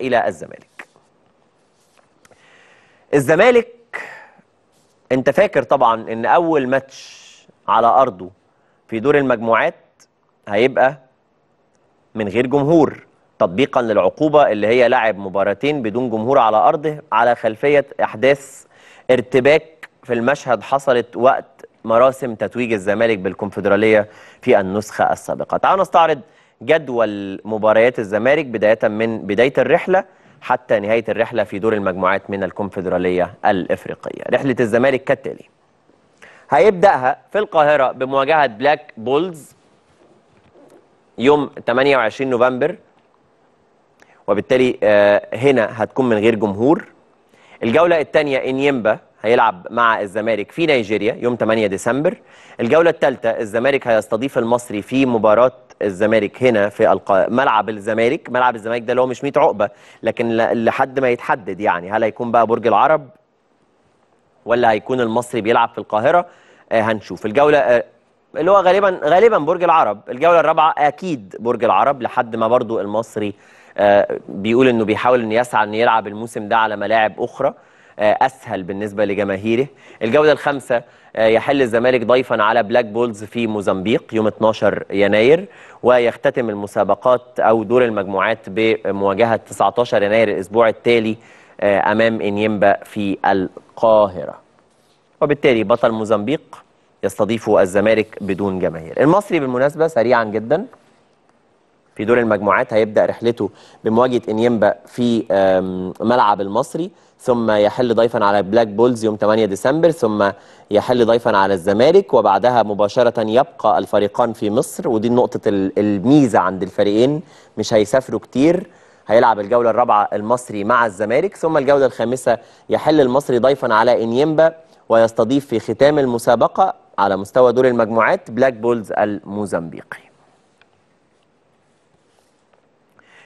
إلى الزمالك الزمالك انت فاكر طبعا ان اول ماتش على ارضه في دور المجموعات هيبقى من غير جمهور تطبيقا للعقوبه اللي هي لعب مباراتين بدون جمهور على ارضه على خلفيه احداث ارتباك في المشهد حصلت وقت مراسم تتويج الزمالك بالكونفدراليه في النسخه السابقه. تعالوا نستعرض جدول مباريات الزمالك بداية من بداية الرحلة حتى نهاية الرحلة في دور المجموعات من الكونفدرالية الإفريقية رحلة الزمالك كالتالي هيبدأها في القاهرة بمواجهة بلاك بولز يوم 28 نوفمبر وبالتالي آه، هنا هتكون من غير جمهور الجولة الثانية إنيمبا هيلعب مع الزمالك في نيجيريا يوم 8 ديسمبر الجولة الثالثة الزمالك هيستضيف المصري في مباراة الزمالك هنا في الق... ملعب الزمالك ملعب الزمالك ده اللي هو مش 100 عقبه لكن لحد ما يتحدد يعني هل هيكون بقى برج العرب ولا هيكون المصري بيلعب في القاهره آه هنشوف الجوله آه اللي هو غالبا غالبا برج العرب الجوله الرابعه اكيد برج العرب لحد ما برضو المصري آه بيقول انه بيحاول انه يسعى انه يلعب الموسم ده على ملاعب اخرى آه، أسهل بالنسبة لجماهيره الجولة الخامسة آه، يحل الزمالك ضيفا على بلاك بولز في موزمبيق يوم 12 يناير ويختتم المسابقات أو دور المجموعات بمواجهة 19 يناير الأسبوع التالي آه، أمام إنيمبا في القاهرة وبالتالي بطل موزمبيق يستضيف الزمالك بدون جماهير المصري بالمناسبة سريعا جدا في دور المجموعات هيبدا رحلته بمواجهه انيمبا في ملعب المصري ثم يحل ضيفا على بلاك بولز يوم 8 ديسمبر ثم يحل ضيفا على الزمالك وبعدها مباشرة يبقى الفريقان في مصر ودي نقطة الميزة عند الفريقين مش هيسافروا كتير هيلعب الجولة الرابعة المصري مع الزمالك ثم الجولة الخامسة يحل المصري ضيفا على إنيمبا ويستضيف في ختام المسابقة على مستوى دور المجموعات بلاك بولز الموزمبيقي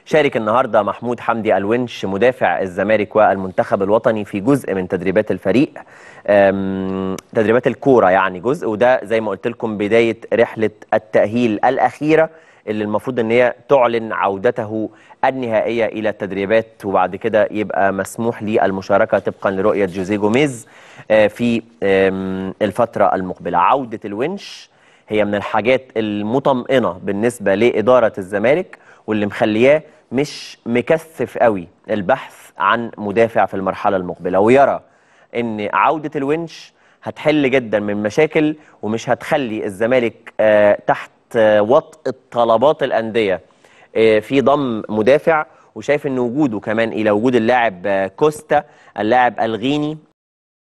شارك النهارده محمود حمدي الونش مدافع الزمالك والمنتخب الوطني في جزء من تدريبات الفريق تدريبات الكوره يعني جزء وده زي ما قلت لكم بدايه رحله التاهيل الاخيره اللي المفروض ان هي تعلن عودته النهائيه الى التدريبات وبعد كده يبقى مسموح للمشاركه طبقا لرؤيه جوزيه جوميز آه، في الفتره المقبله عوده الونش هي من الحاجات المطمئنه بالنسبه لاداره الزمالك واللي مخلياه مش مكثف قوي البحث عن مدافع في المرحله المقبله ويرى ان عوده الونش هتحل جدا من مشاكل ومش هتخلي الزمالك آه، تحت آه، وطئ طلبات الانديه آه، في ضم مدافع وشايف ان وجوده كمان الى وجود اللاعب كوستا اللاعب الغيني